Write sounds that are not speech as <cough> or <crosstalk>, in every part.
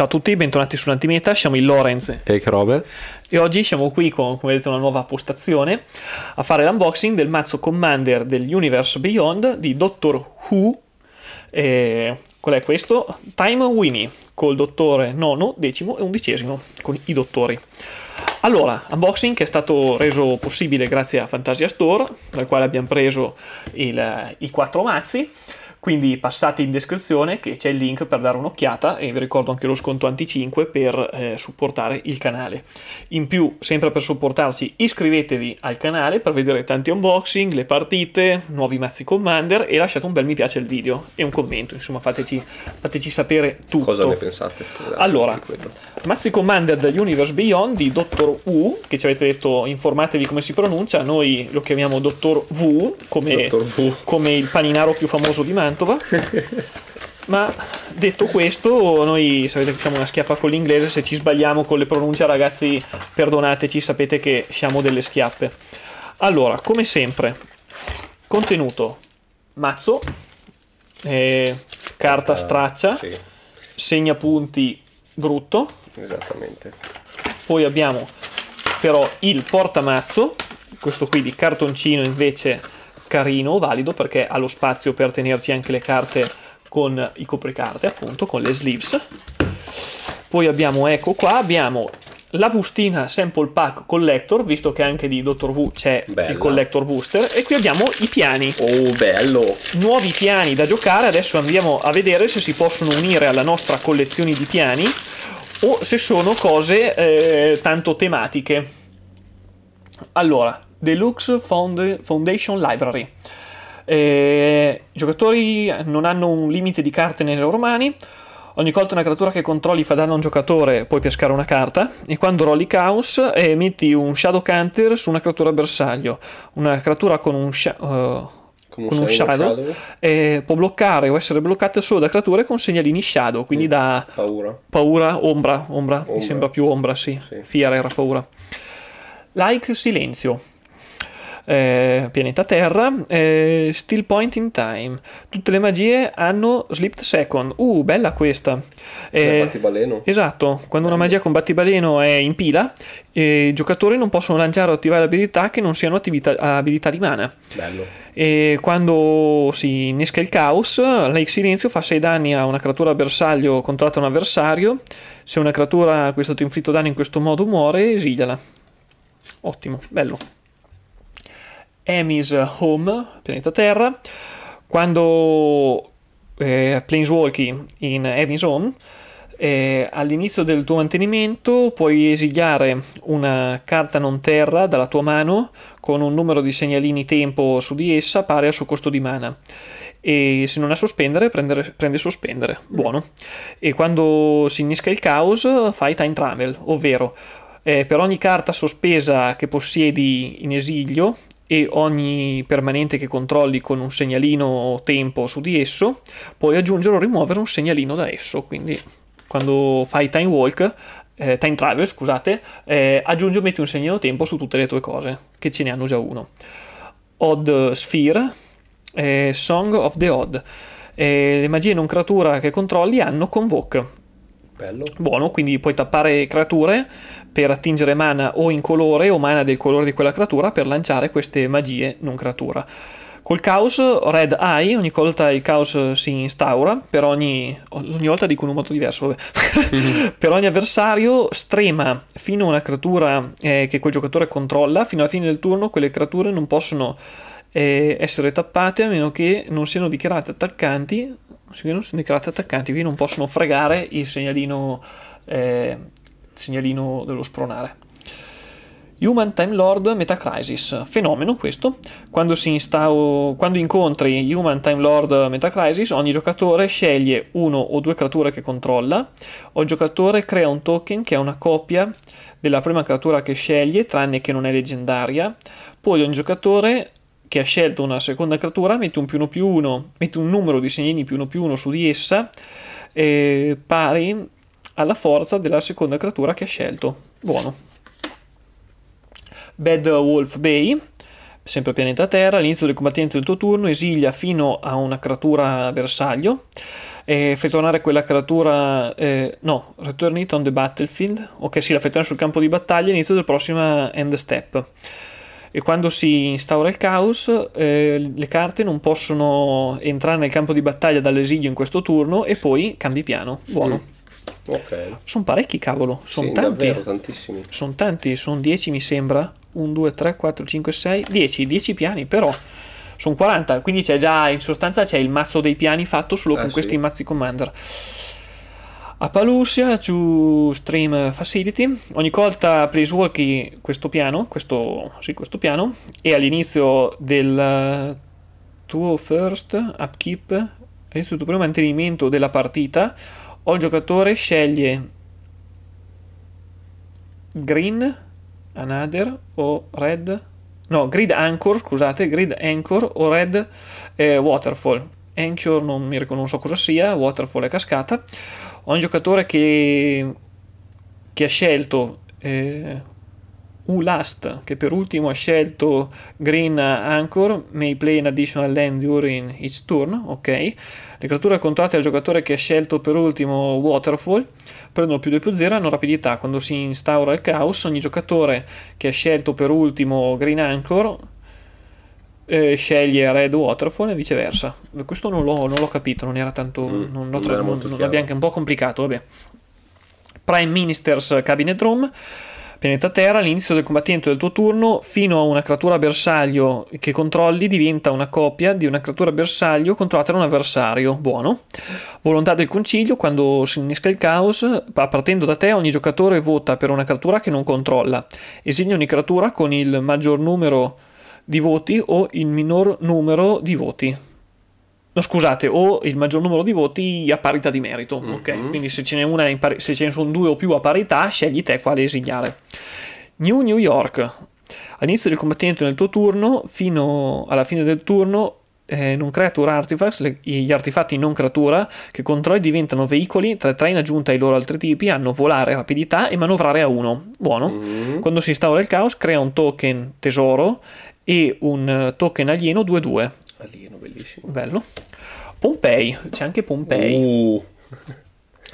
Ciao a tutti, bentornati su Antimeta, siamo in Lorenz e Robe e oggi siamo qui con, come vedete, una nuova postazione a fare l'unboxing del mazzo Commander dell'Universe Beyond di Dottor Who. Eh, qual è questo? Time Winnie col dottore nono, decimo e undicesimo con i dottori. Allora, unboxing che è stato reso possibile grazie a Fantasia Store, dal quale abbiamo preso il, eh, i quattro mazzi. Quindi passate in descrizione che c'è il link per dare un'occhiata e vi ricordo anche lo sconto anti 5 per eh, supportare il canale. In più, sempre per supportarci, iscrivetevi al canale per vedere tanti unboxing, le partite, nuovi mazzi Commander e lasciate un bel mi piace al video e un commento, insomma fateci, fateci sapere tutto. Cosa ne pensate? Allora, mazzi Commander dell'Universe Beyond di Dottor U, che ci avete detto informatevi come si pronuncia, noi lo chiamiamo Dottor V come, Dottor v. come il paninaro più famoso di Mango Mantova. <laughs> Ma detto questo, noi sapete che siamo una schiappa con l'inglese, se ci sbagliamo con le pronunce ragazzi perdonateci, sapete che siamo delle schiappe. Allora, come sempre, contenuto mazzo, eh, carta eh, straccia, sì. segnapunti brutto. Esattamente. Poi abbiamo però il portamazzo, questo qui di cartoncino invece carino, valido, perché ha lo spazio per tenerci anche le carte con i copricarte, appunto, con le sleeves. Poi abbiamo, ecco qua, abbiamo la bustina Sample Pack Collector, visto che anche di Dr. Wu c'è Bella. il Collector Booster, e qui abbiamo i piani. Oh, bello! Nuovi piani da giocare, adesso andiamo a vedere se si possono unire alla nostra collezione di piani o se sono cose eh, tanto tematiche. Allora, Deluxe Found Foundation Library. E, I giocatori non hanno un limite di carte nelle loro mani. Ogni volta una creatura che controlli fa danno a un giocatore, puoi pescare una carta. E quando rolli Chaos, emetti un Shadow Counter su una creatura bersaglio. Una creatura con un, sha- uh, con un Shadow, shadow. Eh, può bloccare o essere bloccata solo da creature con segnalini Shadow, quindi mm. da paura. paura, ombra, ombra, ombra. mi sembra più ombra, sì. sì. Fiera era paura. Like silenzio eh, pianeta Terra, eh, Still Point in Time, tutte le magie hanno Slipped Second, uh bella questa. Eh, battibaleno. Esatto, quando una eh. magia con battibaleno è in pila, i giocatori non possono lanciare o attivare abilità che non siano attività, abilità di mana. Bello. E quando si innesca il caos, Lake Silenzio fa 6 danni a una creatura bersaglio controllata da un avversario. Se una creatura a cui è stato inflitto danno in questo modo muore, esiliala. Ottimo, bello. Amy's Home, pianeta Terra, quando eh, Planeswalky in Amy's Home, eh, all'inizio del tuo mantenimento puoi esiliare una carta non terra dalla tua mano con un numero di segnalini tempo su di essa pari al suo costo di mana e se non ha sospendere prendere, prende sospendere, mm. buono. E quando si innesca il caos fai time travel, ovvero eh, per ogni carta sospesa che possiedi in esilio e ogni permanente che controlli con un segnalino tempo su di esso, puoi aggiungere o rimuovere un segnalino da esso, quindi quando fai time walk eh, time travel, scusate, eh, aggiungi o metti un segnalino tempo su tutte le tue cose, che ce ne hanno già uno. Odd Sphere, eh, Song of the Odd. Eh, le magie non creatura che controlli hanno Convoke. Bello. Buono, quindi puoi tappare creature per attingere mana o in colore o mana del colore di quella creatura per lanciare queste magie non creatura. Col caos Red Eye, ogni volta il caos si instaura, per ogni, ogni volta dico un modo diverso, <laughs> per ogni avversario strema fino a una creatura eh, che quel giocatore controlla, fino alla fine del turno quelle creature non possono eh, essere tappate a meno che non siano dichiarate attaccanti, non siano dichiarate attaccanti, quindi non possono fregare il segnalino eh, segnalino dello spronare. Human Time Lord Meta Crisis, fenomeno questo. Quando, instau... Quando, incontri Human Time Lord Meta Crisis, ogni giocatore sceglie uno o due creature che controlla, ogni giocatore crea un token che è una copia della prima creatura che sceglie, tranne che non è leggendaria, poi ogni giocatore che ha scelto una seconda creatura mette un più uno più uno, mette un numero di segnini più uno più uno su di essa, eh, pari alla forza della seconda creatura che ha scelto. Buono. Bad Wolf Bay, sempre pianeta Terra, all'inizio del combattimento del tuo turno esilia fino a una creatura bersaglio e fai tornare quella creatura eh, no, return it on the battlefield ok sì, la fai tornare sul campo di battaglia all'inizio del prossimo end step e quando si instaura il caos eh, le carte non possono entrare nel campo di battaglia dall'esilio in questo turno e poi cambi piano buono mm. Ok. Sono parecchi, cavolo. Sono sì, tanti. Davvero, tantissimi. Sono tanti, sono 10 mi sembra. 1, 2, 3, 4, 5, 6, 10, 10 piani però. Sono 40, quindi c'è già in sostanza c'è il mazzo dei piani fatto solo ah, con sì. questi mazzi commander. A Palussia, su Stream Facility. Ogni volta prisuochi questo piano, questo, sì, questo piano, e all'inizio del tuo first upkeep, all'inizio del tuo primo mantenimento della partita, o il giocatore sceglie green, another o red, no, grid anchor, scusate, grid anchor o red eh, waterfall. Anchor non, mi, non so cosa sia, waterfall è cascata. Ho un giocatore che, che ha scelto eh, Ulast che per ultimo ha scelto Green Anchor, may play an additional land during each turn, ok. Le creature contratte al giocatore che ha scelto per ultimo Waterfall prendono più 2 più 0 e hanno rapidità. Quando si instaura il caos, ogni giocatore che ha scelto per ultimo Green Anchor eh, sceglie Red Waterfall e viceversa. Questo non l'ho, non l'ho capito, non era tanto... Mm, non l'ho tra- non, non abbiamo anche un po' complicato, vabbè. Prime Ministers Cabinet Room Pianeta Terra, all'inizio del combattimento del tuo turno, fino a una creatura bersaglio che controlli diventa una copia di una creatura bersaglio controllata da un avversario. Buono. Volontà del Concilio, quando si innesca il caos, partendo da te ogni giocatore vota per una creatura che non controlla. Esegna ogni creatura con il maggior numero di voti o il minor numero di voti. No, scusate, o il maggior numero di voti a parità di merito. Mm-hmm. Okay? Quindi se ce, n'è pari- se ce ne sono due o più a parità, scegli te quale esiliare. New New York. All'inizio del combattimento nel tuo turno, fino alla fine del turno, eh, non creature artifacts, le, gli artefatti non creatura che controlli diventano veicoli, tra tre in aggiunta ai loro altri tipi hanno volare, rapidità e manovrare a uno. Buono. Mm-hmm. Quando si instaura il caos crea un token tesoro e un eh, token alieno 2-2. Cristallino, bellissimo. Bello. Pompei, c'è anche Pompei. Uh.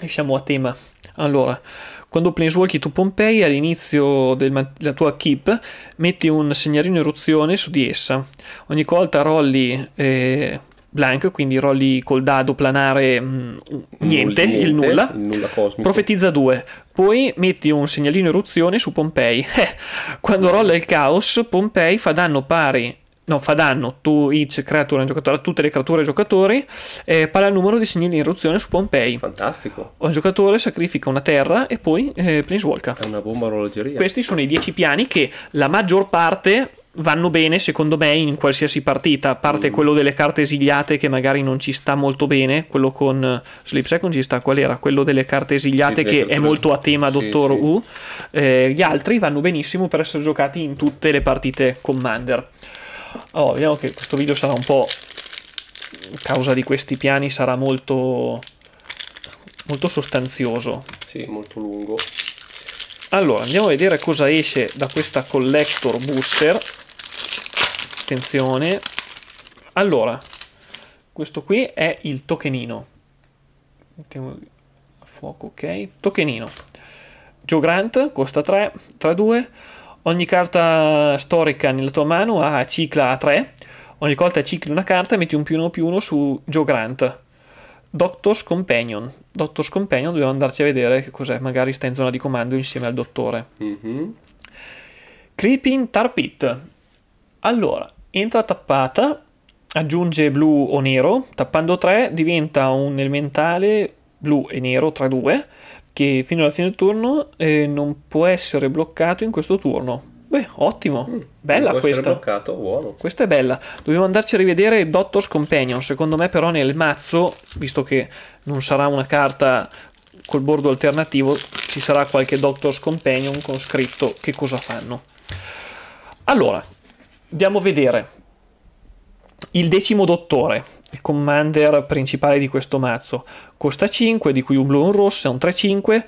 E siamo a tema. Allora, quando planeswalki tu Pompei all'inizio della tua keep metti un segnalino eruzione su di essa. Ogni volta rolli eh, blank, quindi rolli col dado planare mh, mm, niente, niente, il nulla. Il nulla profetizza due Poi metti un segnalino eruzione su Pompei. <laughs> Eh, quando rolla il caos, Pompei fa danno pari no, fa danno to each creatura giocatore, a tutte le creature e giocatori, eh, pari al numero di segni di eruzione su Pompei. Fantastico. Un giocatore sacrifica una terra e poi eh, Walker. È una bomba orologeria. Questi sono i 10 piani che la maggior parte vanno bene secondo me in qualsiasi partita, a parte mm. quello delle carte esiliate che magari non ci sta molto bene, quello con Sleep Second ci sta, qual era? Quello delle carte esiliate sì, che esatto, è molto a esatto. tema Dottor sì, U, Eh, gli altri vanno benissimo per essere giocati in tutte le partite Commander. Allora, oh, vediamo che questo video sarà un po'... A causa di questi piani sarà molto... molto sostanzioso. Sì, molto lungo. Allora, andiamo a vedere cosa esce da questa collector booster. Attenzione. Allora, questo qui è il tokenino. Mettiamo a fuoco, ok. Tokenino. Joe Grant costa 3, 3-2. Ogni carta storica nella tua mano ha cicla a 3. Ogni volta cicli una carta e metti un più uno più uno su Joe Grant. Doctor's Companion. Doctor's Companion dobbiamo andarci a vedere che cos'è, magari sta in zona di comando insieme al dottore. Mm-hmm. Creeping Tarpit. Allora, entra tappata, aggiunge blu o nero, tappando 3 diventa un elementale blu e nero 3-2 che fino alla fine del turno eh, non può essere bloccato in questo turno. Beh, ottimo, mm, bella può questa. bloccato, wow. Questa è bella. Dobbiamo andarci a rivedere Doctor's Companion. Secondo me, però, nel mazzo, visto che non sarà una carta col bordo alternativo, ci sarà qualche Doctor's Companion con scritto che cosa fanno. Allora, andiamo a vedere il decimo dottore, il commander principale di questo mazzo, costa 5, di cui un blu e un rosso, è un 3-5.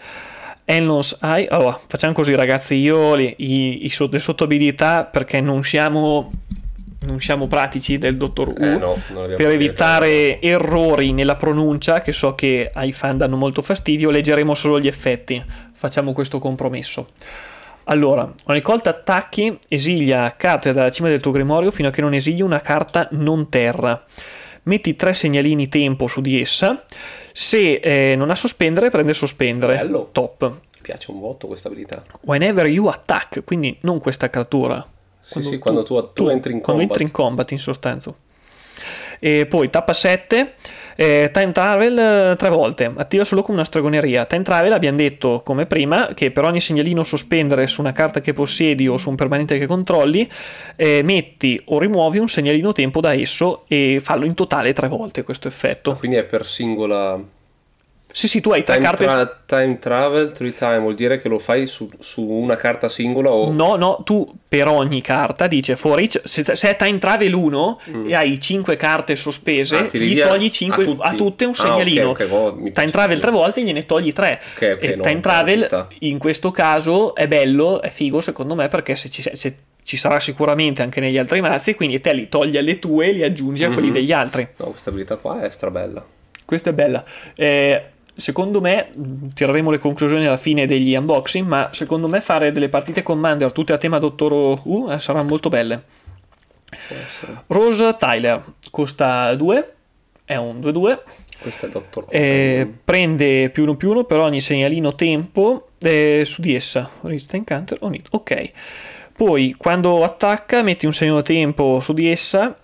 Enlon's Eye, allora facciamo così ragazzi, io le, i, i, le sottabilità perché non siamo non siamo pratici del dottor U eh no, per evitare errori nella pronuncia che so che ai fan danno molto fastidio leggeremo solo gli effetti facciamo questo compromesso allora, una ricolta attacchi esilia carte dalla cima del tuo grimorio fino a che non esili una carta non terra. Metti tre segnalini tempo su di essa. Se eh, non ha sospendere, prende sospendere. Bello. Top. Mi piace un botto questa abilità. Whenever you attack, quindi non questa creatura. Sì, quando, sì, tu, quando tu, tu, entri in combat. Quando entri in combat, in sostanza. E poi tappa 7 eh, time travel eh, tre volte, attiva solo come una stregoneria. Time travel abbiamo detto come prima che per ogni segnalino sospendere su una carta che possiedi o su un permanente che controlli, eh, metti o rimuovi un segnalino tempo da esso e fallo in totale tre volte questo effetto. Ah, quindi è per singola sì, sì, tu hai tre time carte. Tra- time travel, three time, vuol dire che lo fai su, su una carta singola o... No, no, tu per ogni carta dice for each, se, se è time travel 1 mm. e hai 5 carte sospese, ah, gli togli 5 a, a, tutte un ah, segnalino. Ah, okay, okay, time travel tre volte gliene togli tre. Okay, e no, time travel in questo caso è bello, è figo secondo me perché se ci, se ci sarà sicuramente anche negli altri mazzi, quindi te li togli alle tue e li aggiungi a mm-hmm. quelli mhm. degli altri. No, questa abilità qua è strabella. Questa è bella. Eh, secondo me tireremo le conclusioni alla fine degli unboxing, ma secondo me fare delle partite Commander tutte a tema Dottor U eh, saranno molto belle. Rose Tyler costa 2, è un 2-2. Questo è Dottor eh, Prende più 1 più 1 per ogni segnalino tempo eh, su di essa. Resist counter on it. Ok. Poi quando attacca metti un segno tempo su di essa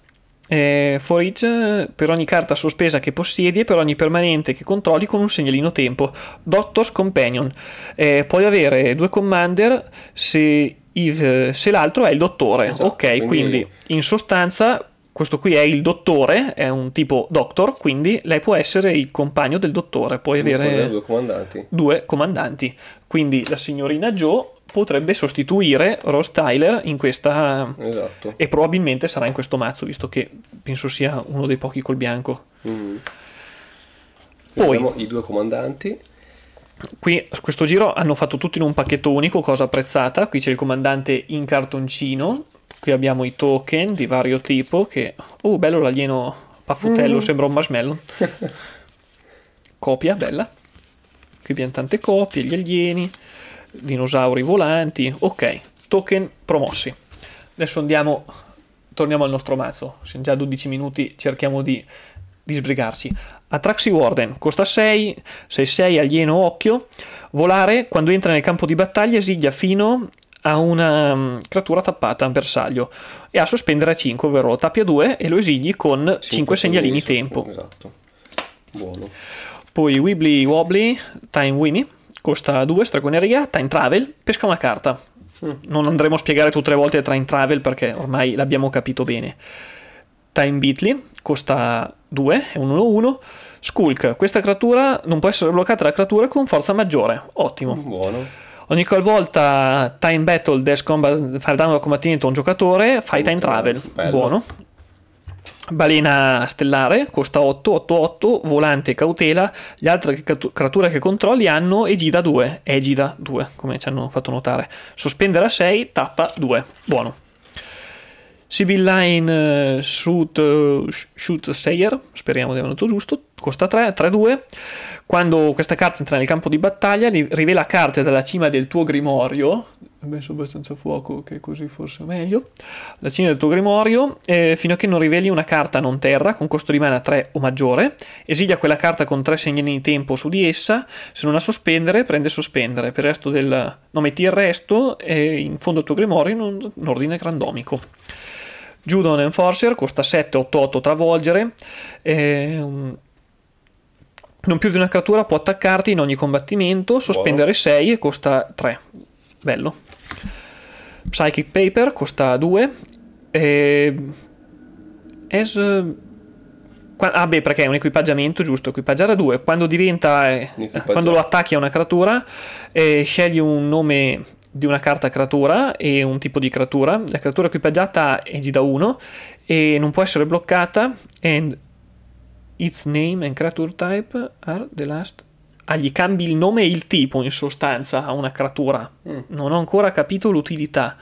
eh, for each, per ogni carta sospesa che possiedi e per ogni permanente che controlli con un segnalino tempo. Doctor's Companion. Eh, puoi avere due commander se, se l'altro è il dottore. Esatto, ok, quindi... quindi in sostanza questo qui è il dottore, è un tipo doctor, quindi lei può essere il compagno del dottore, puoi avere due comandanti. Due comandanti. Quindi la signorina Joe potrebbe sostituire Ross Tyler in questa esatto. e probabilmente sarà in questo mazzo visto che penso sia uno dei pochi col bianco mm. poi abbiamo i due comandanti qui questo giro hanno fatto tutto in un pacchetto unico cosa apprezzata qui c'è il comandante in cartoncino qui abbiamo i token di vario tipo che oh bello l'alieno paffutello mm. sembra un marshmallow <laughs> copia bella qui abbiamo tante copie gli alieni dinosauri volanti, ok, token promossi. Adesso andiamo, torniamo al nostro mazzo, siamo già 12 minuti, cerchiamo di, di sbrigarci. Atraxi Warden, costa 6, 6-6 alieno occhio, volare, quando entra nel campo di battaglia esiglia fino a una mm, creatura tappata a bersaglio e a sospendere a 5, ovvero lo tappi a 2 e lo esigli con 5, 5 segnalini tempo. Esatto. Buono. Poi Wibbly Wobbly, Time Winnie. Costa 2, stregoneria, time travel, pesca una carta. Mm. Non andremo a spiegare tutte le volte time travel perché ormai l'abbiamo capito bene. Time Beatly, costa 2, è un 1-1. Skulk, questa creatura non può essere bloccata da creature con forza maggiore. Ottimo. Buono. Ogni qualvolta Time Battle Dash Combat fare danno da combattimento a un giocatore, fai Time Travel. Bello. Buono. Balena stellare, costa 8, 8, 8, volante, cautela, le altre creature che controlli hanno Egida 2, Egida 2, come ci hanno fatto notare. Sospendere a 6, tappa 2, buono. Sibylline eh, shoot, eh, shoot Sayer, speriamo di aver detto giusto, costa 3, 3, 2. Quando questa carta entra nel campo di battaglia, rivela carte dalla cima del tuo grimorio, messo abbastanza fuoco che così forse è meglio. La Cina del tuo grimorio, eh, fino a che non riveli una carta non terra con costo di mana 3 o maggiore, esilia quella carta con 3 segnali di tempo su di essa, se non la sospendere prende sospendere, per il resto del... no metti il resto eh, in fondo al tuo grimorio in, un... in ordine randomico. Judon Enforcer costa 7, 8, 8 travolgere. Eh, non più di una creatura può attaccarti in ogni combattimento, sospendere 6 e costa 3. Bello. Psychic Paper costa 2 e... Es... Eh, ah beh, perché è un equipaggiamento, giusto, equipaggiare a 2. Quando diventa... Eh, quando lo attacchi a una creatura, eh, scegli un nome di una carta creatura e un tipo di creatura. La creatura equipaggiata è G da 1 e non può essere bloccata and its name and creature type are the last ah, gli cambi il nome e il tipo in sostanza a una creatura. Mm. Non ho ancora capito l'utilità.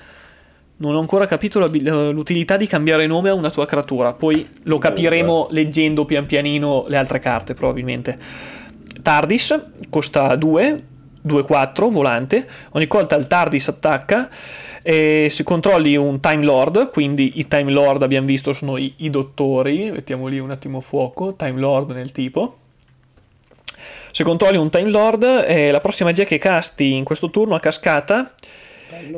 Non ho ancora capito l'utilità di cambiare nome a una tua creatura. Poi lo capiremo leggendo pian pianino le altre carte, probabilmente. Tardis costa 2, 2-4 volante. Ogni volta il Tardis attacca e si controlli un Time Lord. Quindi i Time Lord abbiamo visto sono i, i dottori. Mettiamo lì un attimo fuoco. Time Lord nel tipo. Se controlli un Time Lord, è la prossima magia che casti in questo turno a cascata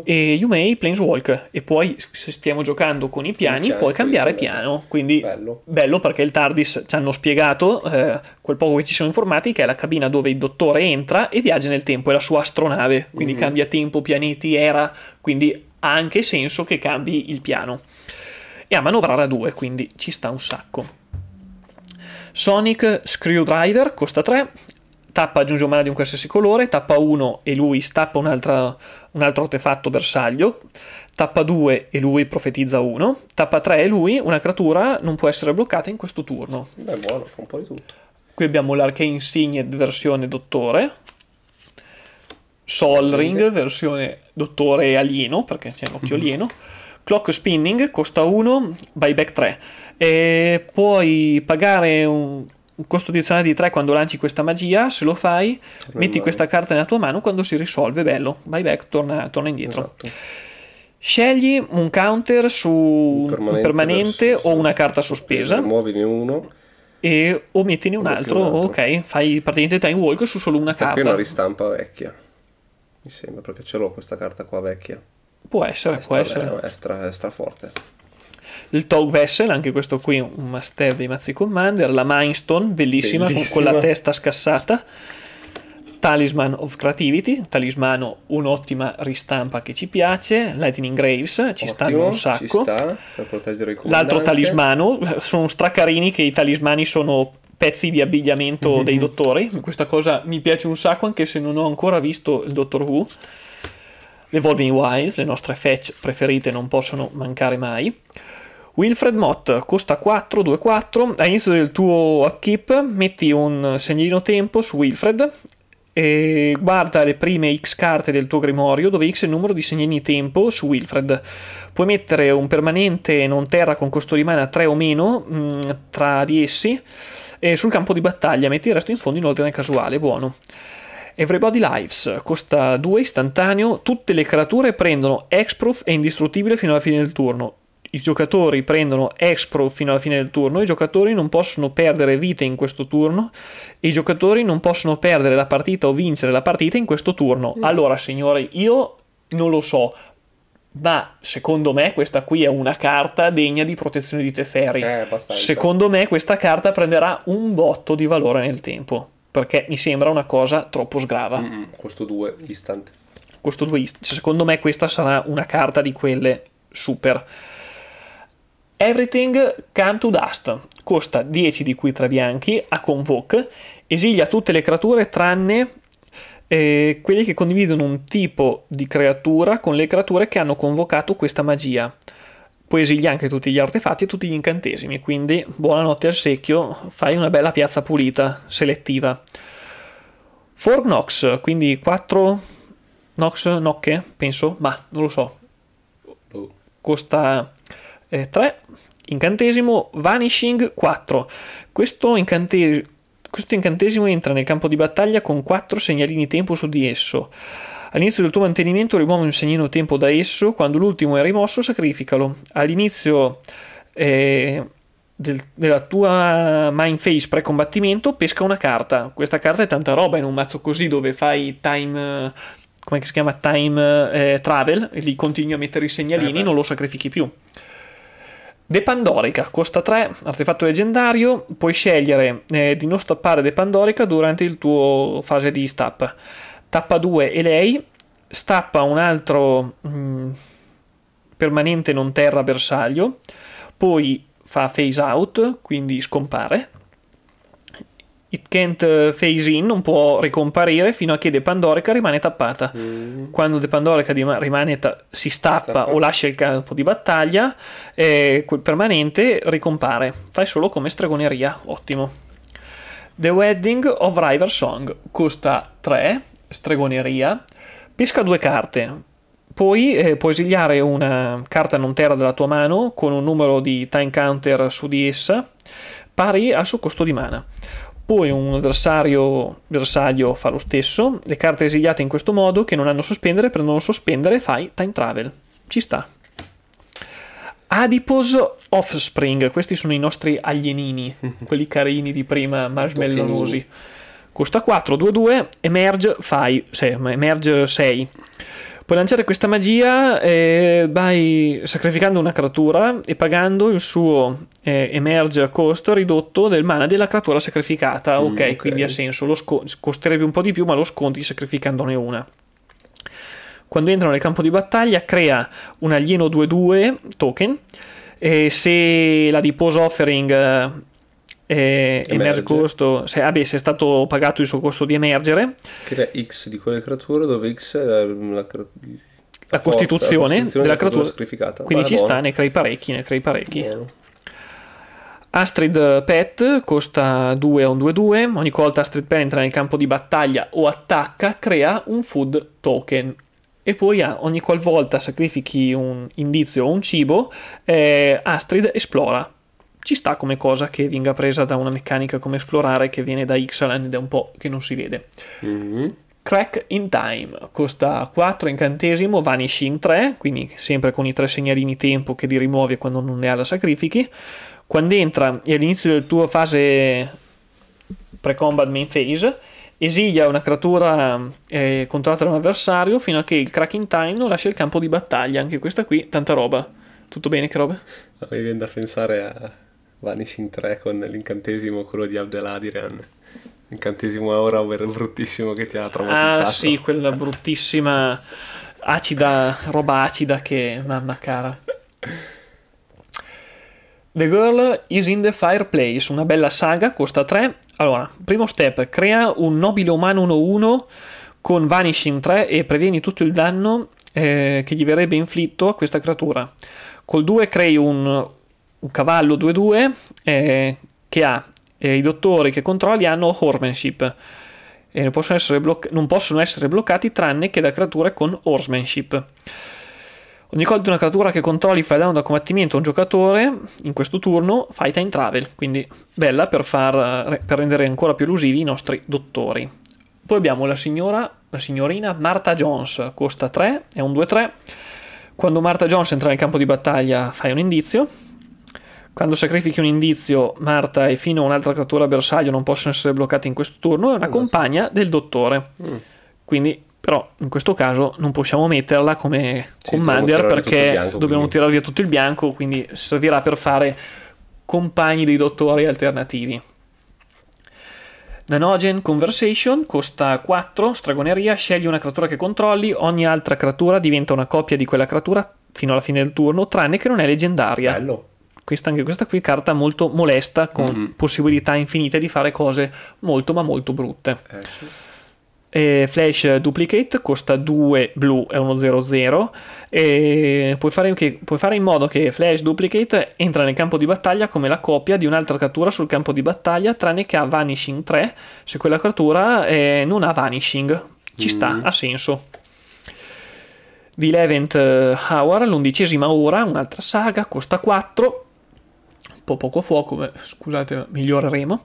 e Yumei Planeswalk e poi se stiamo giocando con i piani piano, puoi cambiare piano quindi bello. bello. perché il TARDIS ci hanno spiegato eh, quel poco che ci sono informati che è la cabina dove il dottore entra e viaggia nel tempo è la sua astronave quindi mm-hmm. cambia tempo, pianeti, era quindi ha anche senso che cambi il piano e a manovrare a due quindi ci sta un sacco Sonic Screwdriver costa 3 tappa aggiunge un mana di un qualsiasi colore, tappa 1 e lui stappa un altro artefatto bersaglio, tappa 2 e lui profetizza 1, tappa 3 e lui una creatura non può essere bloccata in questo turno. Beh, buono, fa un po' di tutto. Qui abbiamo l'Arcane Insignet versione dottore, Sol Ring versione dottore alieno, perché c'è un occhio mhm. alieno, Clock Spinning costa 1, buyback 3. E puoi pagare un, un costo addizionale di 3 quando lanci questa magia, se lo fai, Beh, metti questa carta nella tua mano, quando si risolve, bello, buyback, torna, torna indietro. Esatto. Scegli un counter su un permanente, un permanente verso, o una carta sospesa. Eh, muovine uno. E, o mettine un altro, un altro, ok, fai praticamente time walk su solo una questa carta. Questa è una ristampa vecchia, mi sembra, perché ce l'ho questa carta qua vecchia. Può essere, è può stra, essere. È, stra, è straforte il Tog Vessel, anche questo qui un must have dei mazzi Commander, la Mindstone, bellissima, bellissima. Con, con la testa scassata. Talisman of Creativity, talismano un'ottima ristampa che ci piace, Lightning Graves, ci Ottimo, stanno un sacco. Sta, L'altro talismano, sono stracarini che i talismani sono pezzi di abbigliamento mm-hmm. dei dottori, questa cosa mi piace un sacco anche se non ho ancora visto il Dottor Who. Evolving Wilds, le nostre fetch preferite non possono mancare mai. Wilfred Mott costa 4, 2, 4. All'inizio del tuo upkeep metti un segnino tempo su Wilfred e guarda le prime X carte del tuo grimorio dove X è il numero di segnini tempo su Wilfred. Puoi mettere un permanente non terra con costo di mana 3 o meno mh, mm, tra di essi e sul campo di battaglia metti il resto in fondo in ordine casuale, buono. Everybody Lives costa 2 istantaneo, tutte le creature prendono X-Proof e indistruttibile fino alla fine del turno i giocatori prendono Expro fino alla fine del turno, i giocatori non possono perdere vite in questo turno, i giocatori non possono perdere la partita o vincere la partita in questo turno. Allora, signori, io non lo so, ma secondo me questa qui è una carta degna di protezione di Teferi. Eh, secondo me questa carta prenderà un botto di valore nel tempo, perché mi sembra una cosa troppo sgrava. Mm, questo 2 istante. Questo 2 istante. Secondo me questa sarà una carta di quelle super. Everything Come to Dust costa 10 di cui 3 bianchi a convoke, esilia tutte le creature tranne eh, quelli che condividono un tipo di creatura con le creature che hanno convocato questa magia. Poi esilia anche tutti gli artefatti e tutti gli incantesimi, quindi buonanotte al secchio, fai una bella piazza pulita, selettiva. Fork Nox, quindi 4 Nox, Nocche, penso, ma non lo so. Oh. Costa 3. Eh, incantesimo Vanishing 4. Questo, incante- questo incantesimo entra nel campo di battaglia con 4 segnalini tempo su di esso. All'inizio del tuo mantenimento rimuovi un segnino tempo da esso, quando l'ultimo è rimosso sacrificalo. All'inizio eh, del, della tua main phase pre-combattimento pesca una carta. Questa carta è tanta roba in un mazzo così dove fai time... come si chiama? Time eh, travel, e lì continui a mettere i segnalini, eh non lo sacrifichi più. De Pandorica costa 3, artefatto leggendario, puoi scegliere eh, di non stappare De Pandorica durante il tuo fase di stap. Tappa 2 e lei stappa un altro mh, mm, permanente non terra bersaglio, poi fa phase out, quindi scompare It Can't eh, Phase In non può ricomparire fino a che De Pandorica rimane tappata. Mm. Quando De Pandorica rimane ta- si stappa Tappa. o lascia il campo di battaglia, eh, quel permanente ricompare. Fai solo come stregoneria, ottimo. The Wedding of River Song costa 3, stregoneria, pesca due carte. Poi eh, puoi esiliare una carta non terra dalla tua mano con un numero di time counter su di essa pari al suo costo di mana. Poi un avversario bersaglio fa lo stesso. Le carte esiliate in questo modo, che non hanno sospendere, per non sospendere fai time travel. Ci sta. Adipose Offspring, questi sono i nostri alienini, mhm. quelli carini di prima, marshmallowosi. Costa 4, 2, 2, emerge, fai, sì, emerge 6. Puoi lanciare questa magia eh, by, sacrificando una creatura e pagando il suo eh, emerge a costo ridotto del mana della creatura sacrificata. Mm, okay, ok, quindi ha senso. Lo sco- costerebbe un po' di più, ma lo sconti sacrificandone una. Quando entra nel campo di battaglia, crea un alieno 2-2 token. E se la di Pose Offering eh, eh, emerge costo ah, se è stato pagato il suo costo di emergere crea x di quelle creature dove x è la, la, la, la costituzione, forza, della creatura, sacrificata quindi ah, ci sta ne crei parecchi ne crei parecchi Astrid Pet costa 2 o un 2-2. Ogni volta Astrid Pet entra nel campo di battaglia o attacca, crea un food token. E poi ah, ogni qualvolta sacrifichi un indizio o un cibo, eh, Astrid esplora ci sta come cosa che venga presa da una meccanica come esplorare che viene da Ixalan ed è un po' che non si vede. Mm-hmm. Crack in Time costa 4 incantesimo, Vanishing 3, quindi sempre con i tre segnalini tempo che li rimuovi quando non ne ha la sacrifichi. Quando entra e all'inizio della tua fase pre-combat main phase, esilia una creatura eh, controllata da un avversario fino a che il Crack in Time non lascia il campo di battaglia. Anche questa qui, tanta roba. Tutto bene, che roba? Mi viene da pensare a Vanishing 3 con l'incantesimo quello di Abdeladiran. L'incantesimo aura bruttissimo che ti ha traumatizzato. Ah sì, quella bruttissima acida, roba acida che mamma cara. The Girl is in the Fireplace, una bella saga, costa 3. Allora, primo step, crea un nobile umano 1-1 con Vanishing 3 e previeni tutto il danno eh, che gli verrebbe inflitto a questa creatura. Col 2 crei un un cavallo 2-2 eh, che ha eh, i dottori che controlli hanno horsemanship e non possono, bloc- non possono, essere bloccati tranne che da creature con horsemanship. Ogni colpo di una creatura che controlli fa danno da combattimento a un giocatore in questo turno fai time travel, quindi bella per, far, per rendere ancora più elusivi i nostri dottori. Poi abbiamo la signora, la signorina Marta Jones, costa 3, è un 2-3. Quando Marta Jones entra nel campo di battaglia fai un indizio, quando sacrifichi un indizio, Marta e fino a un'altra creatura bersaglio non possono essere bloccati in questo turno, è una compagna del dottore. Mm. Quindi, però, in questo caso non possiamo metterla come sì, commander perché bianco, dobbiamo tirare via tutto il bianco, quindi servirà per fare compagni dei dottori alternativi. Nanogen Conversation costa 4, stragoneria. scegli una creatura che controlli, ogni altra creatura diventa una copia di quella creatura fino alla fine del turno, tranne che non è leggendaria. Bello questa, anche questa qui carta molto molesta con mm-hmm. possibilità infinite di fare cose molto ma molto brutte. Eh, sì. E Flash Duplicate costa 2 blu è uno 0-0 e puoi fare, che, puoi fare, in modo che Flash Duplicate entra nel campo di battaglia come la copia di un'altra creatura sul campo di battaglia tranne che ha Vanishing 3 se quella creatura eh, non ha Vanishing ci sta, mm ha senso The Eleventh eh, Hour, l'undicesima ora, un'altra saga, costa 4 un po' poco a fuoco, ma scusate, miglioreremo.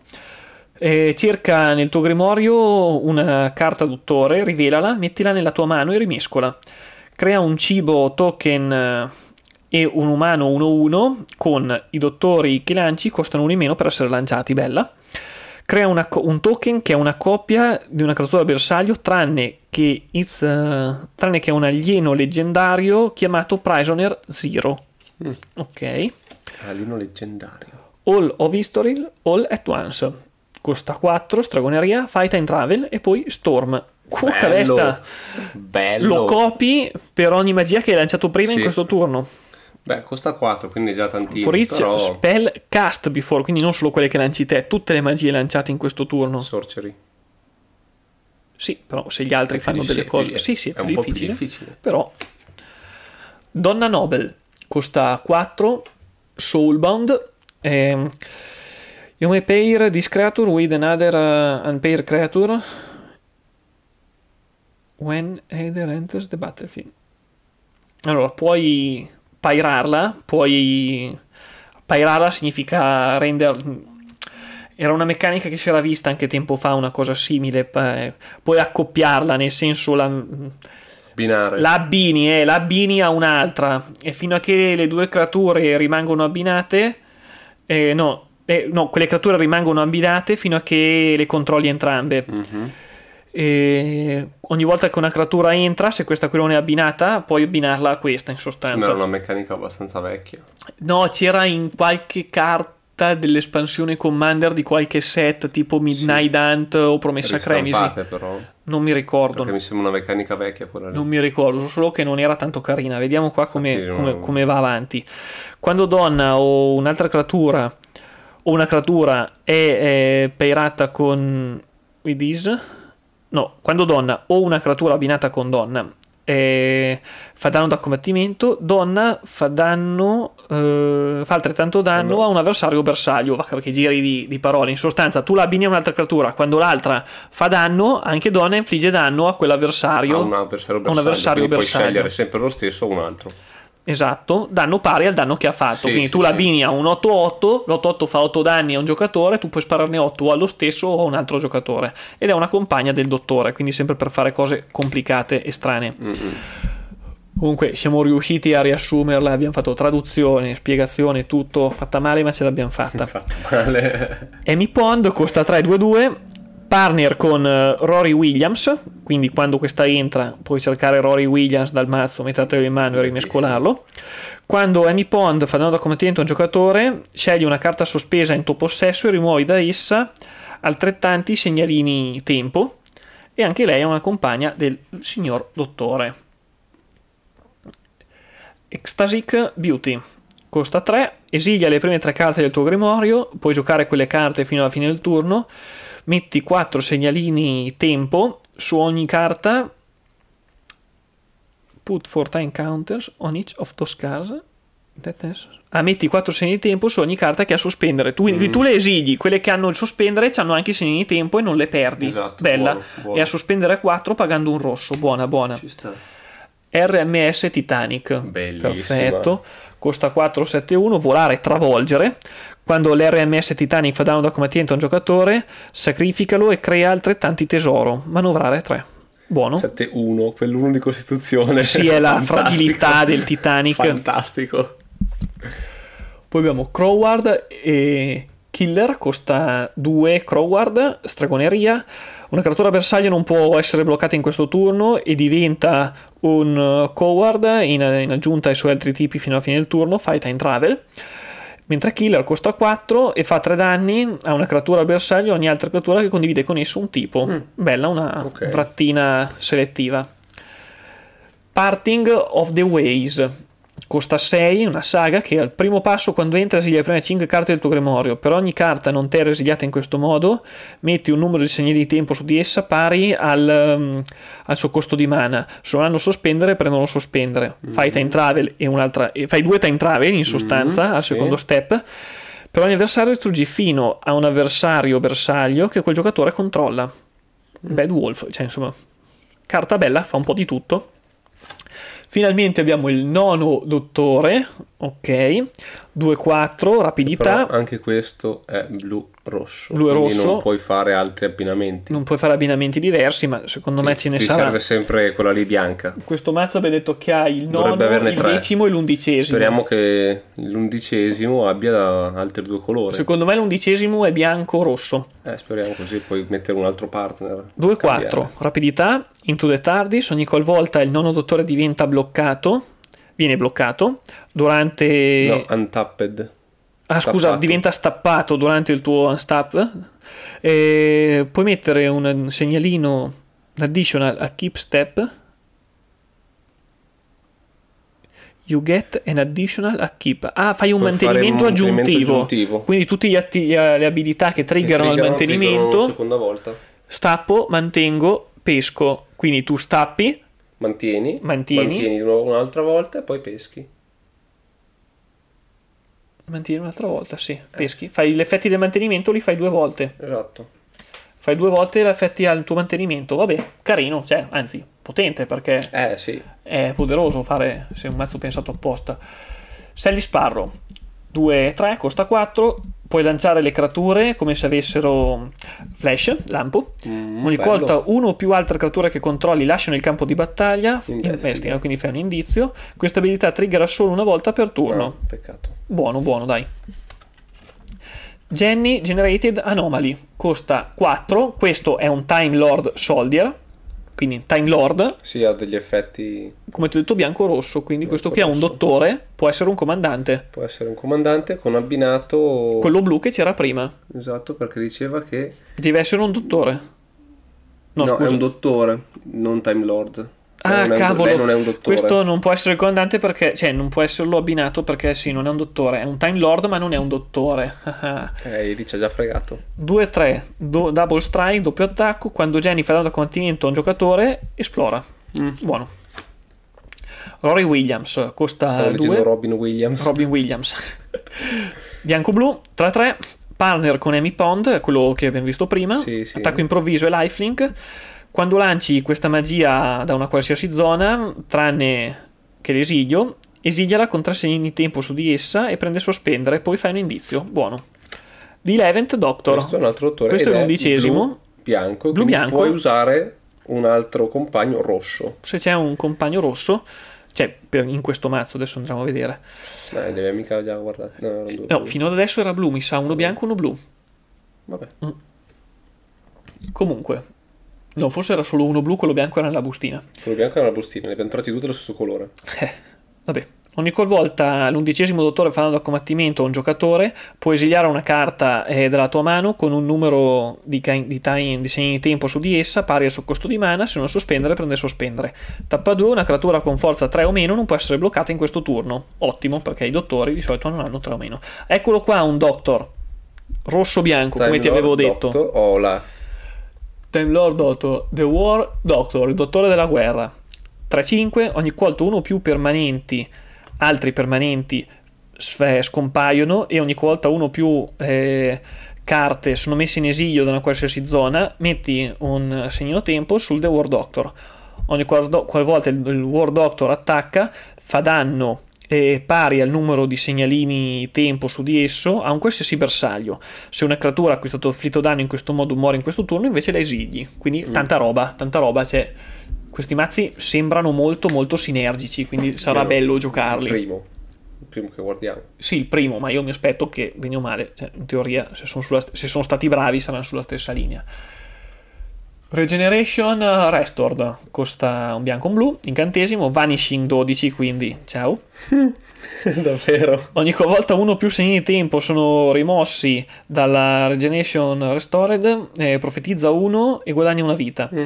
Eh, cerca nel tuo grimorio una carta dottore, rivelala, mettila nella tua mano e rimescola. Crea un cibo token eh, e un umano 1-1 con i dottori che lanci costano uno in meno per essere lanciati, bella. Crea una, un token che è una coppia di una creatura bersaglio tranne che, uh, tranne che, è un alieno leggendario chiamato Prisoner Zero. Mm. Ok. Alino leggendario. All of Historil, All at Once. Costa 4, Stragoneria, Fight and Travel e poi Storm. Quota testa. Bello. Lo copi per ogni magia che hai lanciato prima sì. in questo turno. Beh, costa 4, quindi già tantissimo. For each però... spell cast before, quindi non solo quelle che lanci te, tutte le magie lanciate in questo turno. Sorcery. Sì, però se gli altri fanno delle cose... sì, sì, è, è più, difficile, più difficile. Però... Donna Nobel costa 4, Soulbound. Um, ehm, you may pair this creature with another uh, eh, unpaired creature when either enters the battlefield. Allora, puoi pairarla, puoi... Pairarla significa rendere... Era una meccanica che si era vista anche tempo fa, una cosa simile. Eh, puoi accoppiarla, nel senso la Binare. La eh, l'abbini a un'altra. E fino a che le due creature rimangono abbinate, eh, no, eh, no, quelle creature rimangono abbinate fino a che le controlli entrambe. Mm-hmm. E ogni volta che una creatura entra, se questa qui non è abbinata, puoi abbinarla a questa in sostanza. Era una meccanica abbastanza vecchia. No, c'era in qualche carta dell'espansione Commander di qualche set tipo Midnight sì. Hunt o Promessa Cremisi. però. Non mi ricordo. Perché no. mi sembra una meccanica vecchia quella lì. Non mi ricordo, solo che non era tanto carina. Vediamo qua come, Infatti, come, non... come va avanti. Quando donna o un'altra creatura o una creatura è, è peirata con... With this? No, quando donna o una creatura abbinata con donna eh, fa danno da combattimento, donna fa danno, eh, fa altrettanto danno allora. a un avversario o bersaglio, che giri di, di, parole, in sostanza tu la abbini a un'altra creatura, quando l'altra fa danno, anche donna infligge danno a quell'avversario, a un avversario o bersaglio, a bersaglio. puoi scegliere sempre lo stesso o un altro. Esatto, danno pari al danno che ha fatto. Sì, Quindi sì, tu la bini sì. a un 8-8, l'8-8 fa 8 danni a un giocatore, tu puoi spararne 8 allo stesso o a un altro giocatore. Ed è una compagna del dottore, quindi sempre per fare cose complicate e strane. Mm-hmm. Comunque siamo riusciti a riassumerla, abbiamo fatto traduzione, spiegazione, tutto, fatta male ma ce l'abbiamo fatta. <laughs> fatta male. Emi Pond costa 3-2-2, partner con eh, Rory Williams, quindi quando questa entra puoi cercare Rory Williams dal mazzo, mettertelo in mano e rimescolarlo. Quando Amy Pond fa danno da combattente a un giocatore, scegli una carta sospesa in tuo possesso e rimuovi da essa altrettanti segnalini tempo e anche lei è una compagna del signor dottore. Ecstasic Beauty costa 3, esilia le prime tre carte del tuo grimorio, puoi giocare quelle carte fino alla fine del turno metti 4 segnalini tempo su ogni carta put 4 time counters on each of those cards. Ah, metti 4 segni di tempo su ogni carta che ha sospendere. Tu, mm. tu le esili, quelle che hanno il sospendere hanno anche i segni di tempo e non le perdi. Esatto, Bella. Buono, buono. E a sospendere 4 pagando un rosso. Buona, buona. RMS Titanic. Bellissima. Perfetto. Costa 1. volare, travolgere. Quando l'RMS Titanic fa danno da combattimento a un giocatore, sacrificalo e crea altrettanti tesoro. Manovrare 3. Buono. 7-1, quell'1 di Costituzione. Sì, è la fragilità del Titanic. Fantastico. Poi abbiamo Croward e Killer, costa 2 Croward, Stregoneria. Una creatura bersaglio non può essere bloccata in questo turno e diventa un eh, Coward in, in aggiunta ai suoi altri tipi fino alla fine del turno, Fight and Travel mentre Killer costa 4 e fa 3 danni a una creatura bersaglio ogni altra creatura che condivide con esso un tipo. Mm. Bella una okay. frattina selettiva. Parting of the Ways Costa 6, una saga che al primo passo quando entra esili le prime 5 carte del tuo grimorio. Per ogni carta non te resiliata in questo modo, metti un numero di segni di tempo su di essa pari al, um, al suo costo di mana. Se non hanno sospendere, prendono sospendere. Mm-hmm. Fai mhm. time travel e un'altra... E fai due time travel in mhm, sostanza mm-hmm. al secondo sì. step. Per ogni avversario distruggi fino a un avversario bersaglio che quel giocatore controlla. Mm. Bad Wolf, cioè insomma, carta bella, fa un po' di tutto. Finalmente abbiamo il nono dottore, Ok, 2-4, rapidità. Però anche questo è blu-rosso. Blu e rosso. Non puoi fare altri abbinamenti. Non puoi fare abbinamenti diversi, ma secondo sì, me ce ne sarà. serve sempre quella lì bianca. Questo mazzo abbiamo detto che ha il nono, il tre. decimo e l'undicesimo. Speriamo che l'undicesimo abbia altri due colori. Secondo me l'undicesimo è bianco-rosso. Eh, speriamo così, puoi mettere un altro partner. 2-4, rapidità, into the TARDIS. Ogni qualvolta il nono dottore diventa bloccato viene bloccato durante... No, untapped. Ah, scusa, diventa stappato durante il tuo unstap. E puoi mettere un segnalino additional a keep step. You get an additional a keep. Ah, fai un mantenimento un aggiuntivo. aggiuntivo. Quindi tutte eh, le abilità che triggerano, triggerano il mantenimento. Seconda volta. Stappo, mantengo, pesco. Quindi tu stappi, Mantieni, mantieni, mantieni un'altra volta e poi peschi. Mantieni un'altra volta, sì, eh. peschi. Fai gli effetti del mantenimento, li fai due volte. Esatto. Fai due volte gli effetti al tuo mantenimento. Vabbè, carino, cioè, anzi, potente perché eh, sì. è poderoso fare se un mazzo pensato apposta. Se Sally sparro 2 3 costa 4 puoi lanciare le creature come se avessero flash, lampo. Mm, Ogni bello. volta uno o più altre creature che controlli lasciano il campo di battaglia, investigano, quindi fai un indizio. Questa abilità triggera solo una volta per turno. Oh, peccato. Buono, buono, dai. Jenny Generated Anomaly costa 4. Questo è un Time Lord Soldier quindi Time Lord. Sì, ha degli effetti. Come ti ho detto, bianco-rosso. Quindi bianco questo qui rosso. è un dottore, può essere un comandante. Può essere un comandante con abbinato. Quello blu che c'era prima. Esatto, perché diceva che. Deve essere un dottore. No, no scusa. è un dottore, non Time Lord. Ah, non cavolo, un, non questo non può essere il comandante perché, cioè, non può esserlo abbinato perché sì, non è un dottore, è un Time Lord, ma non è un dottore. <laughs> eh, lì ci ha già fregato. 2-3, do, double strike, doppio attacco. Quando Jennifer dà da accompagnamento a un giocatore, esplora. Mm. Buono. Rory Williams costa 2 Robin Williams Robin Williams <laughs> bianco-blu 3-3 partner con Amy Pond quello che abbiamo visto prima sì, sì. attacco improvviso e lifelink quando lanci questa magia da una qualsiasi zona, tranne che l'esilio, esiliala di tempo su di essa e prende sospendere, poi fai un indizio. Buono. The Eleventh Doctor. Questo è un altro dottore. Questo è l'undicesimo. Blu, bianco. Blu bianco. Puoi usare un altro compagno rosso. Se c'è un compagno rosso, cioè per, in questo mazzo, adesso andremo a vedere. No, ne abbiamo mica già guardato. No, eh, no fino ad adesso era blu, mi sa, uno eh. bianco e uno blu. Vabbè. Mm. Comunque, No, forse era solo uno blu, quello bianco era nella bustina. Quello bianco era nella bustina, ne abbiamo trovati tutti dello stesso colore. Eh, vabbè. Ogni qualvolta l'undicesimo dottore fa un accombattimento a un giocatore, può esiliare una carta eh, dalla tua mano con un numero di, ca- di, time, di, segni di tempo su di essa pari al suo costo di mana, se non sospendere prende sospendere. Tappa 2, una creatura con forza 3 o meno non può essere bloccata in questo turno. Ottimo, perché i dottori di solito non hanno 3 o meno. Eccolo qua un dottor. rosso-bianco, come ti avevo detto. Doctor, hola. The Lord Doctor, The War Doctor, il dottore della guerra. 3-5, ogni qualto uno o più permanenti, altri permanenti eh, scompaiono e ogni volta uno o più eh, carte sono messe in esilio da una qualsiasi zona, metti un segno tempo sul The War Doctor. Ogni qualvolta il War Doctor attacca, fa danno eh, pari al numero di segnalini tempo su di esso a un qualsiasi bersaglio. Se una creatura ha acquistato afflitto danno in questo modo muore in questo turno, invece la esigli. Quindi mm. tanta roba, tanta roba c'è. Cioè, questi mazzi sembrano molto molto sinergici, quindi sarà bello giocarli. Il primo. Il primo che guardiamo. Sì, il primo, ma io mi aspetto che, bene o male, cioè, in teoria, se sono, st- se sono stati bravi, saranno sulla stessa linea. Regeneration eh, Restored costa un bianco e un blu, incantesimo, Vanishing 12 quindi ciao. <laughs> Davvero? Ogni volta uno o più segni di tempo sono rimossi dalla Regeneration Restored, eh, profetizza uno e guadagna una vita. Mm.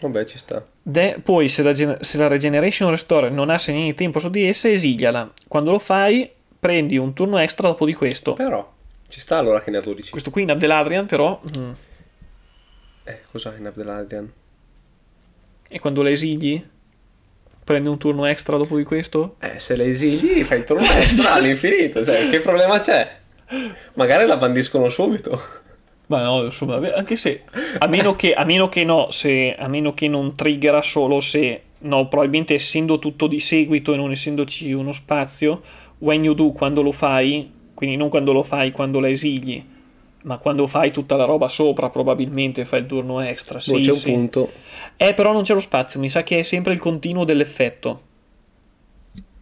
Vabbè ci sta. De, poi se la, se la Regeneration Restored non ha segni di tempo su di essa esiliala, quando lo fai prendi un turno extra dopo di questo. Però ci sta allora che ne ha 12. Questo qui in Abdeladrian però... Mm eh, cos'hai in Abdeladrian? E quando la esili? Prende un turno extra dopo di questo? Eh, se la esili fai il turno extra <laughs> all'infinito, cioè, che problema c'è? Magari la bandiscono subito. Ma no, insomma, anche se... A meno che, a meno che no, se, a meno che non triggera solo se... No, probabilmente essendo tutto di seguito e non essendoci uno spazio, when you do, quando lo fai, quindi non quando lo fai, quando la esili, ma quando fai tutta la roba sopra probabilmente fai il turno extra. Boh, sì, c'è un sì. punto. Eh, però non c'è lo spazio, mi sa che è sempre il continuo dell'effetto.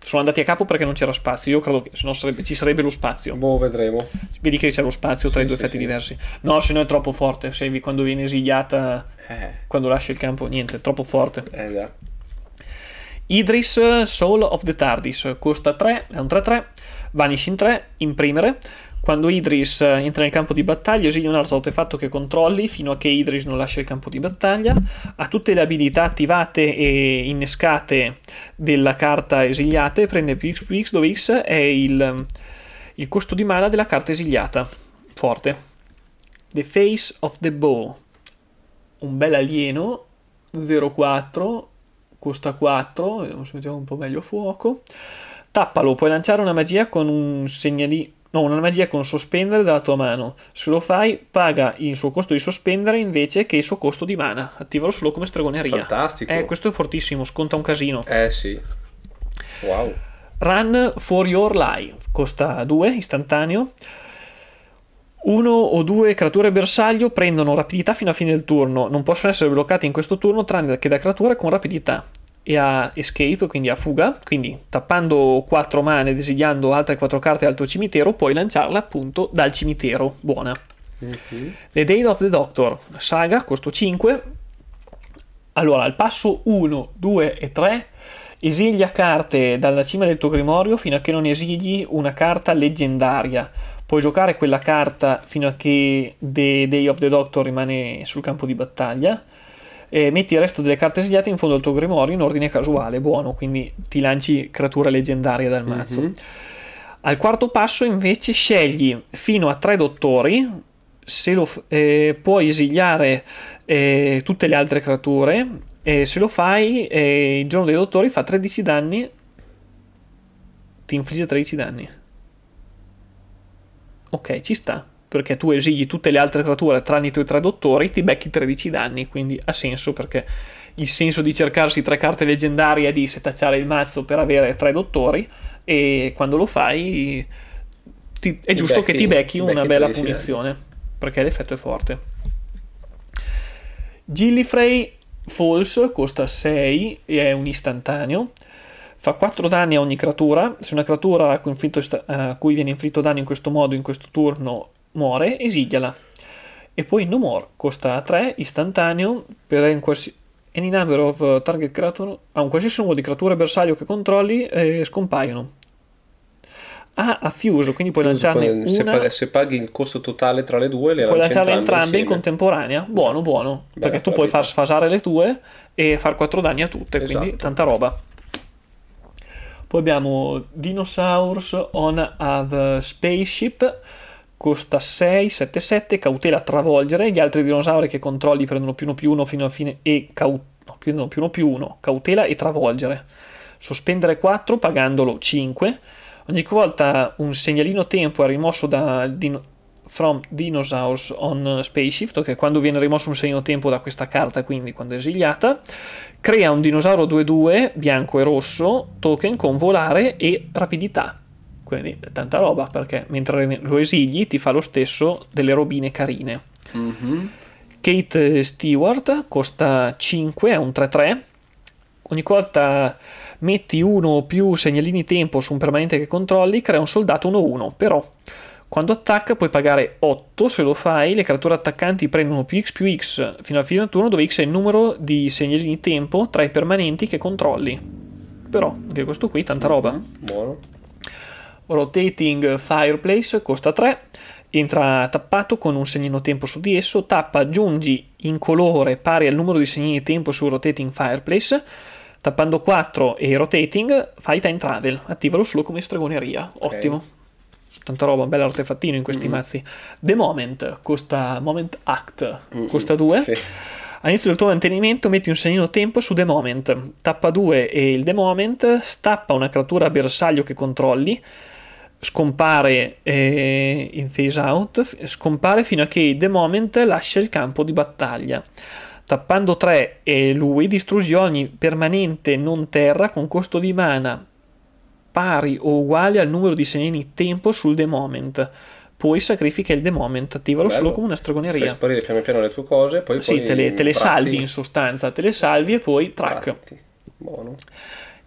Sono andati a capo perché non c'era spazio. Io credo che se no sarebbe, ci sarebbe lo spazio. Boh, vedremo. Vedi che c'è lo spazio tra sì, i due sì, effetti diversi. No, se no è troppo forte. Se quando viene esiliata, eh. quando lascia il campo, niente, è troppo forte. Eh, già. Idris, Soul of the Tardis, costa 3, è un 3-3, Vanish in 3, imprimere, quando Idris eh, entra nel campo di battaglia, esige un altro artefatto che controlli fino a che Idris non lascia il campo di battaglia. Ha tutte le abilità attivate e innescate della carta esiliate, prende più X più X, dove X è il, il costo di mana della carta esiliata. Forte. The Face of the Bow. Un bel alieno, 0-4, costa 4, vediamo eh, se mettiamo un po' meglio fuoco. Tappalo, puoi lanciare una magia con un segnalino No, una magia con sospendere dalla tua mano. Se lo fai, paga il suo costo di sospendere invece che il suo costo di mana. Attivalo solo come stregoneria. Fantastico. Eh, questo è fortissimo, sconta un casino. Eh sì. Wow. Run for your life. Costa 2, istantaneo. Uno o due creature bersaglio prendono rapidità fino a fine del turno. Non possono essere bloccate in questo turno tranne che da creature con rapidità e a escape, quindi a fuga, quindi tappando 4 mani e desigliando altre 4 carte dal tuo cimitero, puoi lanciarla appunto dal cimitero. Buona. Mm-hmm. The Day of the Doctor, saga, costo 5. Allora, al passo 1, 2 e 3 esilia carte dalla cima del tuo grimorio fino a che non esili una carta leggendaria. Puoi giocare quella carta fino a che The Day of the Doctor rimane sul campo di battaglia e metti il resto delle carte segnate in fondo al tuo grimorio in ordine casuale, buono, quindi ti lanci creature leggendarie dal mazzo. Mm-hmm. Al quarto passo invece scegli fino a tre dottori, se lo, eh, puoi esiliare eh, tutte le altre creature e se lo fai eh, il giorno dei dottori fa 13 danni, ti infligge 13 danni. Ok, ci sta perché tu esigli tutte le altre creature tranne i tuoi tre dottori, ti becchi 13 danni, quindi ha senso perché il senso di cercarsi tre carte leggendarie è di setacciare il mazzo per avere tre dottori e quando lo fai ti, è ti giusto becchi, che ti becchi, ti becchi una bella punizione danni. perché l'effetto è forte. Gillifrey False costa 6 e è un istantaneo fa 4 danni a ogni creatura. Se una creatura a cui, inflitto, a cui viene inflitto danno in questo modo, in questo turno, muore, esigliala. E poi No More, costa 3, istantaneo, per un qualsiasi... Any number of uh, target creature a un qualsiasi numero di creature bersaglio che controlli eh, scompaiono. Ah, a fuso, quindi puoi fuso, lanciarne se una. Se paghi il costo totale tra le due, le puoi lanciarle entrambe, in contemporanea. Esatto. Buono, buono. Bella perché tu puoi vita. far sfasare le tue e far 4 danni a tutte, esatto. quindi tanta roba. Poi abbiamo Dinosaurs on a Spaceship costa 6, 7, 7, cautela travolgere, gli altri dinosauri che controlli prendono più uno più uno fino alla fine e cau- no, prendono più 1 più 1, cautela e travolgere. Sospendere 4 pagandolo 5. Ogni volta un segnalino tempo è rimosso da din- From Dinosaurs on Spaceshift, che quando viene rimosso un segno tempo da questa carta, quindi quando è esiliata, crea un dinosauro 2-2 bianco e rosso, token con volare e rapidità quindi tanta roba perché mentre lo esigli ti fa lo stesso delle robine carine. Mm-hmm. Kate Stewart costa 5, è un 3-3. Ogni volta metti uno o più segnalini tempo su un permanente che controlli, crea un soldato 1-1, però quando attacca puoi pagare 8, se lo fai le creature attaccanti prendono più x più x fino al fine del turno dove x è il numero di segnalini tempo tra i permanenti che controlli. Però anche questo qui tanta roba. Buono. Rotating Fireplace costa 3, entra tappato con un segnino tempo su di esso, tappa aggiungi in colore pari al numero di segnini tempo su Rotating Fireplace, tappando 4 e Rotating fai time travel, attivalo solo come stregoneria, okay. ottimo. Tanta roba, un bel artefattino in questi mm-hmm. mazzi. The Moment costa Moment Act, mm-hmm. costa 2. All'inizio del tuo mantenimento metti un segnino tempo su The Moment, tappa 2 e il The Moment, stappa una creatura a bersaglio che controlli, scompare eh, in phase out, scompare fino a che The Moment lascia il campo di battaglia. Tappando 3 e lui distrugge ogni permanente non terra con costo di mana pari o uguale al numero di segnali tempo sul The Moment. Poi sacrifica il The Moment, attivalo Bello. solo come una stregoneria. Fai sparire piano piano le tue cose, poi... Sì, poi te le, te le salvi in sostanza, te le salvi e poi track. Buono.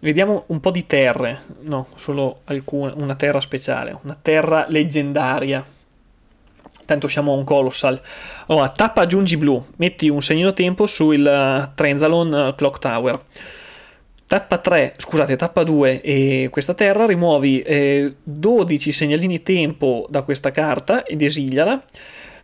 Vediamo un po' di terre, no, solo alcune, una terra speciale, una terra leggendaria. Tanto siamo un colossal. Allora, oh, tappa aggiungi blu, metti un segnino tempo sul eh, Trenzalon eh, Clock Tower. Tappa 3, scusate, tappa 2 e questa terra, rimuovi eh, 12 segnalini tempo da questa carta ed esiliala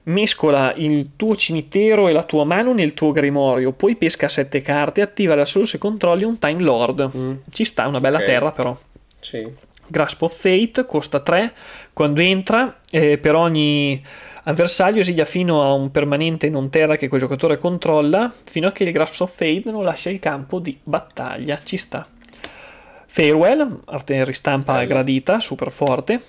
mescola il tuo cimitero e la tua mano nel tuo grimorio, poi pesca sette carte, attiva la solo se controlli un Time Lord. Mm. Ci sta, una bella okay. terra però. Sì. Grasp of Fate costa 3, quando entra eh, per ogni avversario esilia fino a un permanente non terra che quel giocatore controlla, fino a che il Grasp of Fate non lascia il campo di battaglia, ci sta. Farewell, arte ristampa Bello. gradita, super forte.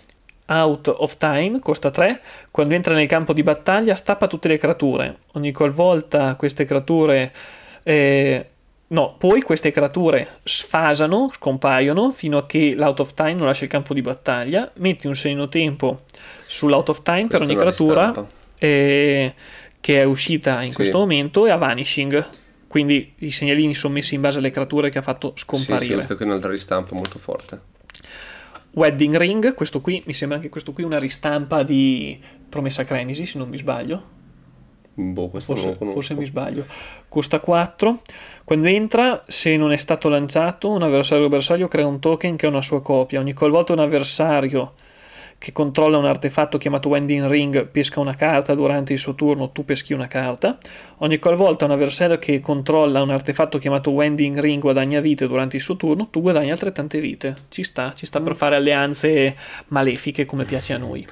Out of Time, costa 3, quando entra nel campo di battaglia stappa tutte le creature, ogni qualvolta queste creature... Eh, no, poi queste creature sfasano, scompaiono, fino a che l'Out of Time non lascia il campo di battaglia, metti un segno tempo sull'Out of Time Questo per ogni creatura eh, che è uscita in sì. questo momento e a Vanishing, quindi i segnalini sono messi in base alle creature che ha fatto scomparire. Sì, sì, questa qui è un'altra ristampa molto forte. Wedding Ring, questo qui, mi sembra anche questo qui una ristampa di Promessa Cremisi, se non mi sbaglio. Boh, forse, forse, mi sbaglio. Costa 4. Quando entra, se non è stato lanciato, un avversario o bersaglio crea un token che è una sua copia. Ogni qualvolta un avversario che controlla un artefatto chiamato Wending Ring pesca una carta durante il suo turno, tu peschi una carta. Ogni qualvolta un avversario che controlla un artefatto chiamato Wending Ring guadagna vite durante il suo turno, tu guadagni altrettante vite. Ci sta, ci sta per mm. fare alleanze malefiche come piace a noi.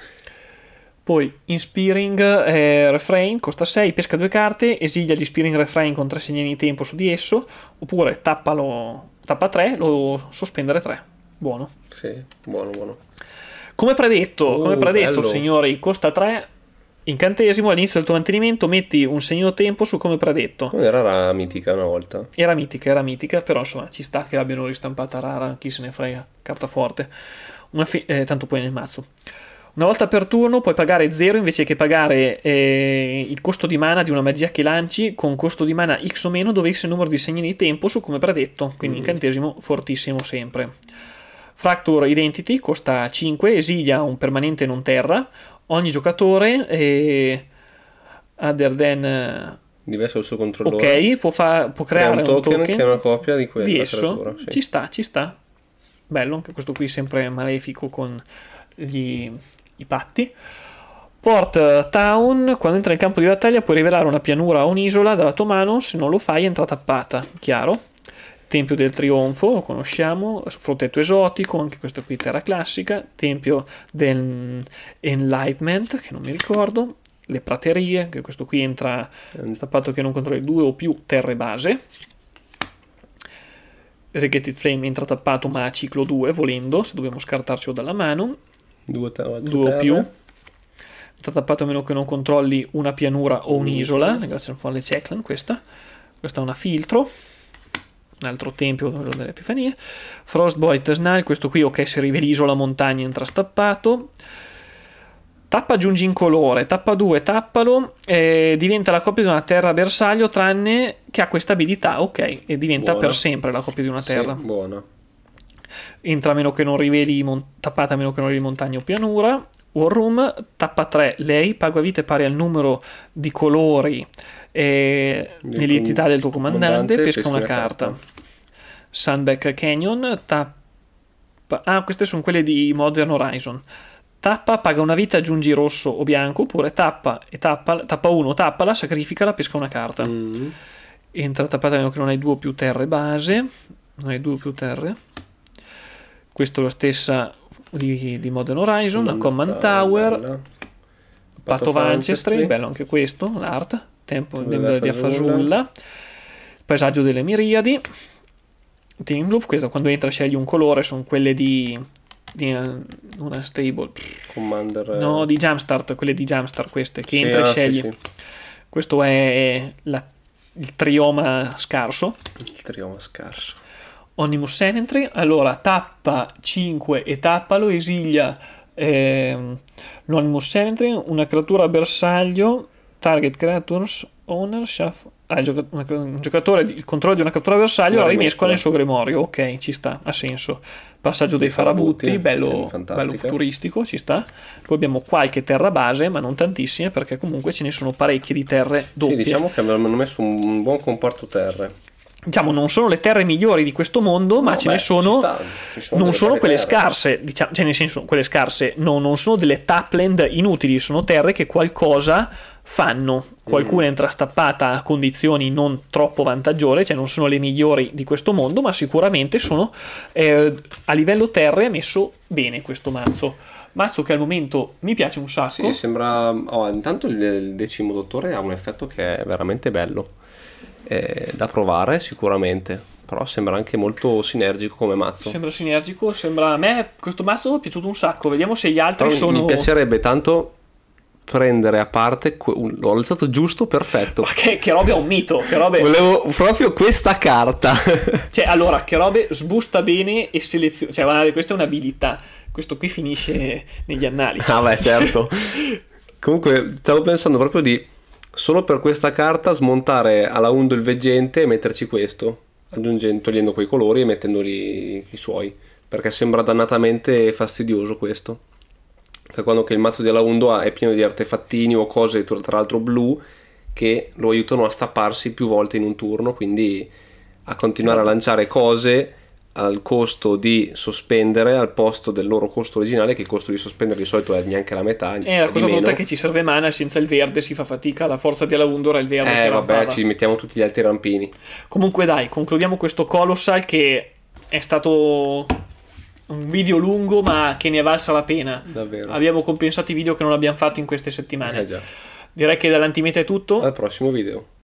Poi Inspiring eh, Refrain costa 6, pesca due carte, esilia gli Inspiring Refrain con 3 segnali di tempo su di esso, oppure tappalo, tappa 3, lo sospendere 3. Buono. Sì, buono, buono. Come predetto, oh, come predetto signori, costa 3 incantesimo all'inizio del tuo mantenimento metti un segno tempo su come predetto era rara mitica una volta era mitica era mitica però insomma ci sta che l'abbiano ristampata rara chi se ne frega carta forte fi- eh, tanto poi nel mazzo una volta per turno puoi pagare 0 invece che pagare eh, il costo di mana di una magia che lanci con costo di mana x o meno dovesse il numero di segni di tempo su come predetto quindi mm. incantesimo fortissimo sempre Fracture Identity costa 5, esilia un permanente non terra, ogni giocatore e eh, other than eh, diverso il suo controllore. Ok, può, fa, può creare un, token un, token che è una copia di quello di esso. Sì. Ci sta, ci sta. Bello, anche questo qui sempre malefico con gli, i patti. Port eh, Town, quando entra in campo di battaglia puoi rivelare una pianura o un'isola dalla tua mano, se non lo fai entra tappata, chiaro? Tempio del Trionfo, lo conosciamo, Fruttetto Esotico, anche questo qui terra classica, Tempio del Enlightenment, che non mi ricordo, le praterie, anche questo qui entra eh. tappato che non controlli due o più terre base, Regated Flame entra tappato ma a ciclo 2 volendo, se dobbiamo scartarcelo dalla mano, due, due, due o più, entra tappato a meno che non controlli una pianura o un'isola, grazie un po' alle Ceclan questa, questa è una filtro, un altro tempio dell'Epifania. Frostbite Snarl, questo qui ok se riveliso la montagna entra stappato. Tappa aggiungi in colore, tappa 2, tappalo, eh, diventa la coppia di una terra bersaglio tranne che ha questa abilità, ok, e diventa buona. per sempre la coppia di una terra. Sì, buona. Entra a meno che non riveli, mon- tappata a meno che non riveli montagna o pianura. War Room, tappa 3, lei paga vite pari al numero di colori e nell'identità del tuo comandante, pesca, pesca una, carta. carta. Sunback Canyon, tappa... Ah, queste sono quelle di Modern Horizon. Tappa, paga una vita, aggiungi rosso o bianco, oppure tappa e tappa, tappa uno, tappala, sacrificala, pesca una carta. Mm. Entra tappata a meno che non hai 2 più terre base. Non hai 2 più terre. Questo è lo stesso di, di Modern Horizon, la Command Tower. Path of Ancestry, bello anche questo, l'art. Tempo della, della fasulla. Paesaggio delle miriadi. Team Blue, questo quando entra scegli un colore, sono quelle di, di eh, una stable. Commander. Eh. No, di Jumpstart, quelle di Jumpstart queste, che sì, entra e ah, scegli. Sì, sì. Questo è la, il trioma scarso. Il trioma scarso. Onimus Entry, allora tappa 5 e tappalo, esilia eh, l'Onimus Entry, una creatura bersaglio target creatures ownership ah, il, giocatore il controllo di una cattura avversario la rimescola nel suo grimorio ok ci sta ha senso passaggio dei farabutti, eh. bello, bello, futuristico ci sta poi abbiamo qualche terra base ma non tantissime perché comunque ce ne sono parecchie di terre doppie sì, diciamo che abbiamo messo un buon comparto terre diciamo non sono le terre migliori di questo mondo ma no, ce beh, ne sono, sta, sono non sono quelle terre. scarse diciamo, cioè nel senso quelle scarse no, non sono delle tapland inutili sono terre che qualcosa fanno, qualcuna entra stappata a condizioni non troppo vantaggiose, cioè non sono le migliori di questo mondo, ma sicuramente sono eh, a livello terra è messo bene questo mazzo. Mazzo che al momento mi piace un sacco. Sì, sembra... Oh, intanto il decimo dottore ha un effetto che è veramente bello, eh, da provare sicuramente però sembra anche molto sinergico come mazzo. Sembra sinergico, sembra a me questo mazzo è piaciuto un sacco, vediamo se gli altri però sono... Mi piacerebbe tanto prendere a parte. l'ho alzato giusto, perfetto. Ma che, che robe è un mito. Che robe... Volevo proprio questa carta. <laughs> cioè, allora, che robe sbusta bene e seleziona. Cioè, guardate, questa è un'abilità. Questo qui finisce negli annali. Ah, beh, certo. <laughs> Comunque, stavo pensando proprio di solo per questa carta smontare alla undo il veggente e metterci questo, aggiungendo, togliendo quei colori e mettendoli i suoi, perché sembra dannatamente fastidioso questo calcolando che il mazzo di Alaundua è pieno di artefattini o cose tra l'altro blu che lo aiutano a stapparsi più volte in un turno, quindi a continuare esatto. a lanciare cose al costo di sospendere al posto del loro costo originale che il costo di sospendere di solito è neanche la metà è eh, la cosa brutta che ci serve mana senza il verde si fa fatica la forza di Alaundor è il verde eh vabbè rampava. ci mettiamo tutti gli altri rampini comunque dai concludiamo questo Colossal che è stato un video lungo ma che ne è valsa la pena. Davvero. Abbiamo compensato i video che non abbiamo fatto in queste settimane. Eh già. Direi che dall'antimeta è tutto. Al prossimo video.